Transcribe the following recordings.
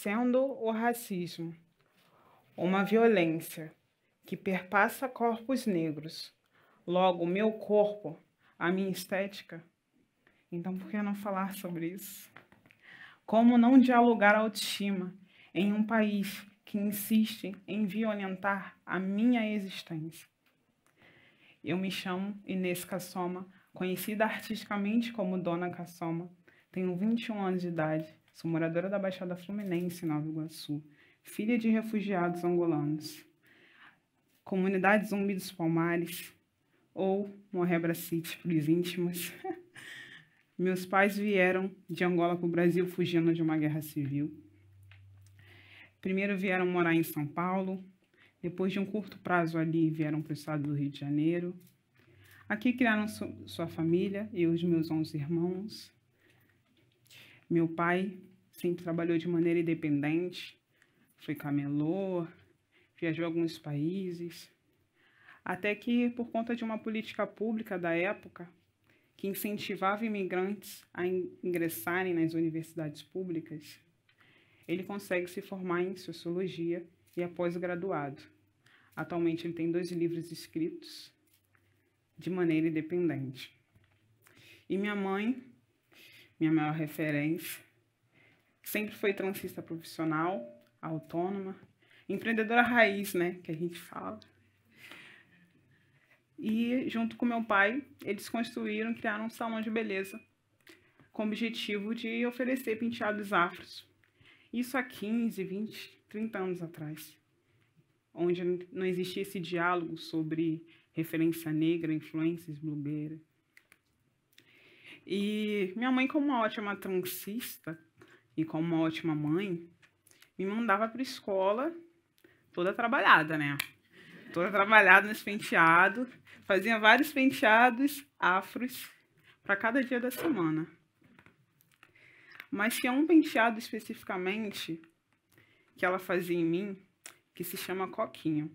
sendo o racismo uma violência que perpassa corpos negros, logo meu corpo, a minha estética. Então, por que não falar sobre isso? Como não dialogar a autoestima em um país que insiste em violentar a minha existência? Eu me chamo Inês Kassoma, conhecida artisticamente como Dona Kassoma, tenho 21 anos de idade Sou moradora da Baixada Fluminense, Nova Iguaçu, filha de refugiados angolanos. Comunidade Zumbi dos Palmares ou Morrebra City para os íntimos. Meus pais vieram de Angola para o Brasil fugindo de uma guerra civil. Primeiro vieram morar em São Paulo, depois de um curto prazo ali vieram para o estado do Rio de Janeiro. Aqui criaram sua família, eu e os meus 11 irmãos. Meu pai sempre trabalhou de maneira independente, foi camelô, viajou a alguns países, até que, por conta de uma política pública da época, que incentivava imigrantes a ingressarem nas universidades públicas, ele consegue se formar em sociologia e é pós-graduado. Atualmente ele tem dois livros escritos de maneira independente. E minha mãe minha maior referência. Sempre foi transista profissional, autônoma, empreendedora raiz, né, que a gente fala. E junto com meu pai, eles construíram, criaram um salão de beleza com o objetivo de oferecer penteados afros. Isso há 15, 20, 30 anos atrás, onde não existia esse diálogo sobre referência negra, influências blogueiras, e minha mãe, como uma ótima trancista e como uma ótima mãe, me mandava para escola toda trabalhada, né? Toda trabalhada nesse penteado. Fazia vários penteados afros para cada dia da semana. Mas tinha um penteado especificamente que ela fazia em mim, que se chama coquinho,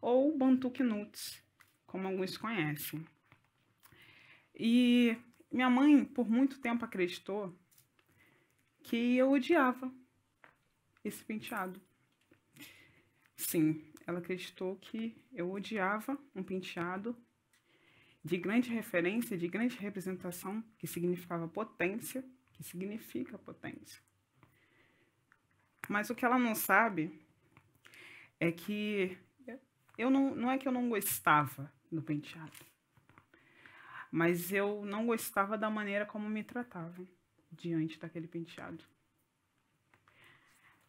ou bantuque nuts, como alguns conhecem. E minha mãe, por muito tempo, acreditou que eu odiava esse penteado. Sim, ela acreditou que eu odiava um penteado de grande referência, de grande representação, que significava potência, que significa potência. Mas o que ela não sabe é que eu não, não é que eu não gostava do penteado. Mas eu não gostava da maneira como me tratavam diante daquele penteado.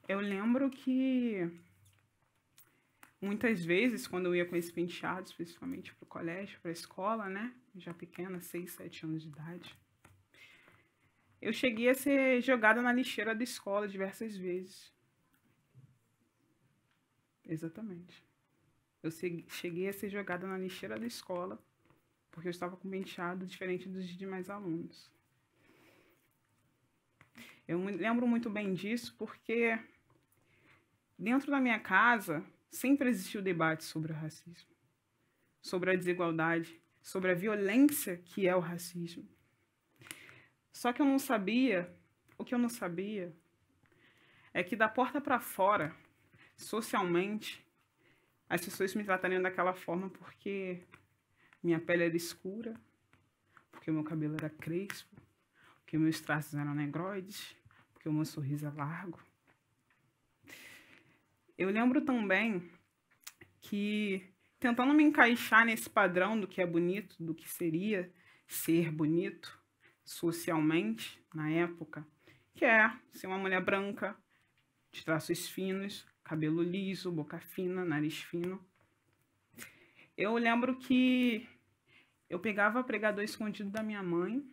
Eu lembro que muitas vezes, quando eu ia com esse penteado, principalmente para o colégio, para a escola, né? Já pequena, 6, 7 anos de idade, eu cheguei a ser jogada na lixeira da escola diversas vezes. Exatamente. Eu cheguei a ser jogada na lixeira da escola porque eu estava com penteado diferente dos demais alunos. Eu lembro muito bem disso porque dentro da minha casa sempre existiu debate sobre o racismo, sobre a desigualdade, sobre a violência que é o racismo. Só que eu não sabia, o que eu não sabia é que da porta para fora, socialmente, as pessoas me tratariam daquela forma porque minha pele era escura, porque meu cabelo era crespo, porque meus traços eram negroides, porque o meu sorriso é largo. Eu lembro também que, tentando me encaixar nesse padrão do que é bonito, do que seria ser bonito socialmente na época, que é ser uma mulher branca, de traços finos, cabelo liso, boca fina, nariz fino, eu lembro que eu pegava pregador escondido da minha mãe.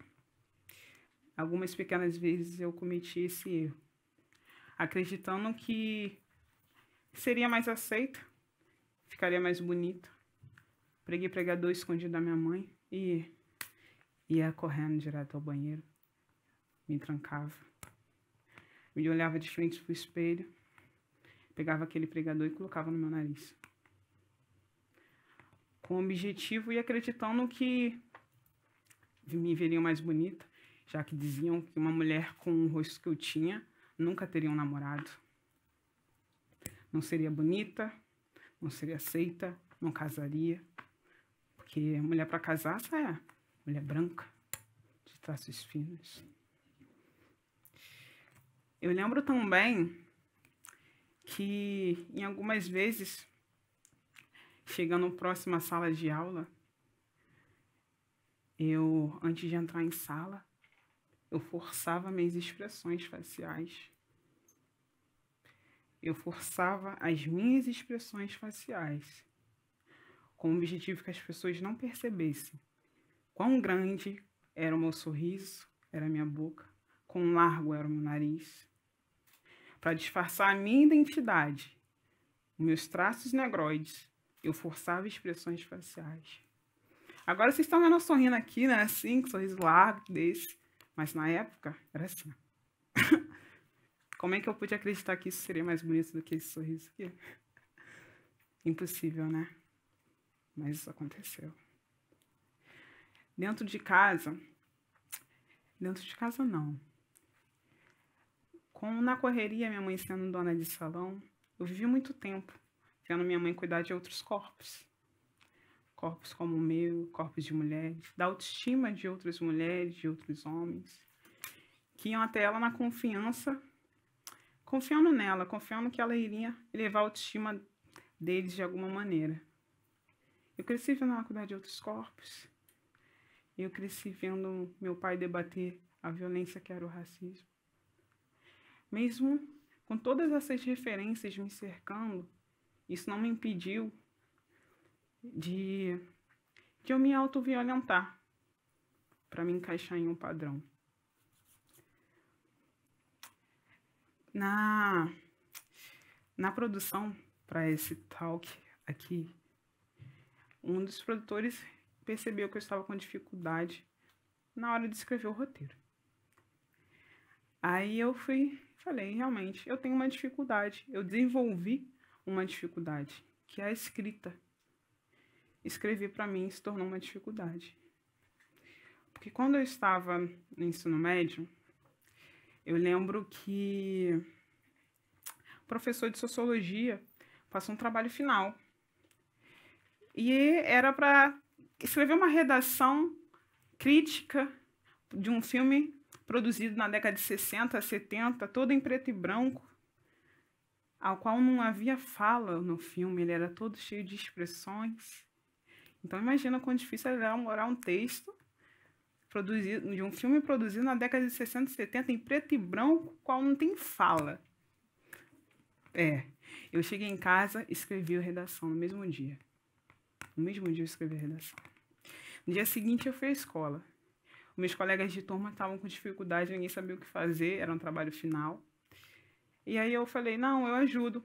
Algumas pequenas vezes eu cometi esse erro, acreditando que seria mais aceita, ficaria mais bonita. Preguei pregador escondido da minha mãe e ia correndo direto ao banheiro. Me trancava. Me olhava de frente pro espelho, pegava aquele pregador e colocava no meu nariz com objetivo e acreditando que me veriam mais bonita, já que diziam que uma mulher com o rosto que eu tinha nunca teria um namorado. Não seria bonita, não seria aceita, não casaria. Porque mulher para casar, essa é mulher branca, de traços finos. Eu lembro também que em algumas vezes Chegando próximo à sala de aula, eu, antes de entrar em sala, eu forçava minhas expressões faciais. Eu forçava as minhas expressões faciais com o objetivo que as pessoas não percebessem quão grande era o meu sorriso, era a minha boca, quão largo era o meu nariz, para disfarçar a minha identidade, meus traços negroides eu forçava expressões faciais. Agora vocês estão vendo eu sorrindo aqui, né? Assim, com sorriso largo desse. Mas na época, era assim. Como é que eu pude acreditar que isso seria mais bonito do que esse sorriso aqui? Impossível, né? Mas isso aconteceu. Dentro de casa, dentro de casa não. Como na correria, minha mãe sendo dona de salão, eu vivi muito tempo vendo minha mãe cuidar de outros corpos. Corpos como o meu, corpos de mulheres, da autoestima de outras mulheres, de outros homens, que iam até ela na confiança, confiando nela, confiando que ela iria elevar a autoestima deles de alguma maneira. Eu cresci vendo ela cuidar de outros corpos. Eu cresci vendo meu pai debater a violência que era o racismo. Mesmo com todas essas referências me cercando, isso não me impediu de, de eu me auto-violentar para me encaixar em um padrão. Na, na produção para esse talk aqui, um dos produtores percebeu que eu estava com dificuldade na hora de escrever o roteiro. Aí eu fui, falei, realmente, eu tenho uma dificuldade. Eu desenvolvi uma dificuldade, que é a escrita. Escrever para mim se tornou uma dificuldade. Porque quando eu estava no ensino médio, eu lembro que o professor de sociologia passou um trabalho final. E era para escrever uma redação crítica de um filme produzido na década de 60, 70, todo em preto e branco, ao qual não havia fala no filme, ele era todo cheio de expressões. Então imagina quão difícil era elaborar um texto produzido, de um filme produzido na década de 60 e 70 em preto e branco, qual não tem fala. É, eu cheguei em casa e escrevi a redação no mesmo dia. No mesmo dia eu escrevi a redação. No dia seguinte eu fui à escola. Meus colegas de turma estavam com dificuldade, ninguém sabia o que fazer, era um trabalho final. E aí eu falei, não, eu ajudo.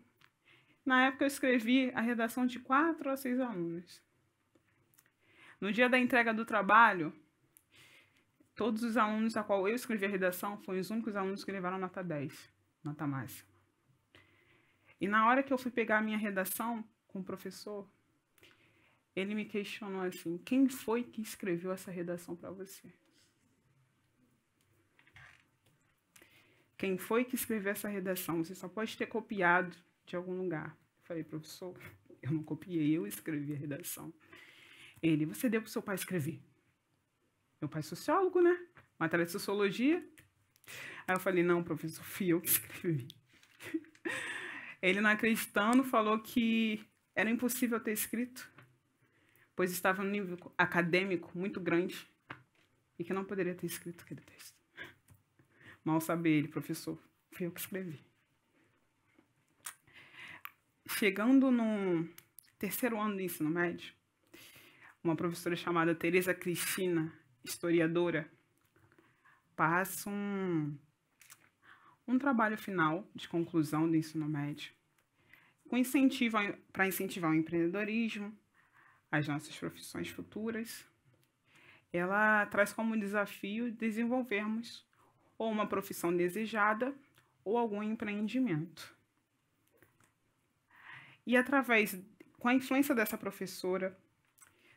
Na época eu escrevi a redação de quatro a seis alunos. No dia da entrega do trabalho, todos os alunos a qual eu escrevi a redação foram os únicos alunos que levaram nota 10, nota máxima. E na hora que eu fui pegar a minha redação com o professor, ele me questionou assim: quem foi que escreveu essa redação para você? Quem foi que escreveu essa redação? Você só pode ter copiado de algum lugar. Eu falei, professor, eu não copiei, eu escrevi a redação. Ele, você deu para o seu pai escrever. Meu pai é sociólogo, né? Matéria de sociologia. Aí eu falei, não, professor, fui eu que escrevi. Ele, não acreditando, falou que era impossível ter escrito, pois estava no nível acadêmico muito grande e que não poderia ter escrito aquele texto. Mal sabe ele, professor. Fui eu que escrevi. Chegando no terceiro ano do ensino médio, uma professora chamada Tereza Cristina, historiadora, passa um, um trabalho final de conclusão do ensino médio, com incentivo para incentivar o empreendedorismo, as nossas profissões futuras. Ela traz como desafio desenvolvermos ou uma profissão desejada ou algum empreendimento. E através, com a influência dessa professora,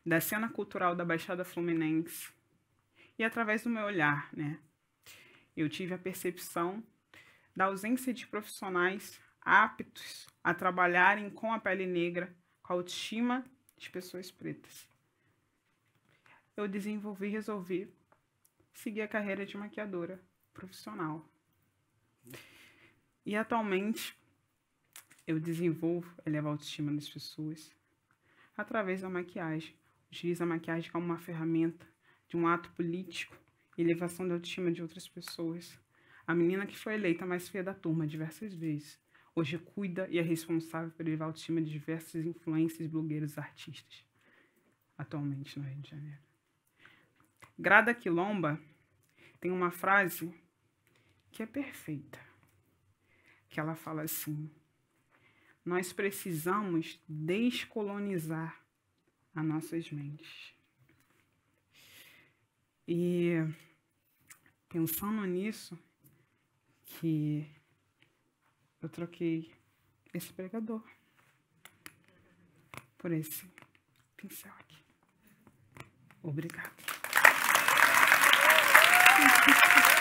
da cena cultural da Baixada Fluminense, e através do meu olhar, né, eu tive a percepção da ausência de profissionais aptos a trabalharem com a pele negra, com a autoestima de pessoas pretas. Eu desenvolvi, resolvi seguir a carreira de maquiadora profissional. E atualmente eu desenvolvo, elevo a autoestima das pessoas através da maquiagem. Utilizo a maquiagem como uma ferramenta de um ato político e elevação da autoestima de outras pessoas. A menina que foi eleita mais feia da turma diversas vezes, hoje cuida e é responsável por elevar a autoestima de diversos influências, blogueiros, artistas, atualmente no Rio de Janeiro. Grada Quilomba tem uma frase que é perfeita, que ela fala assim: nós precisamos descolonizar as nossas mentes. E pensando nisso, que eu troquei esse pregador por esse pincel aqui. Obrigada.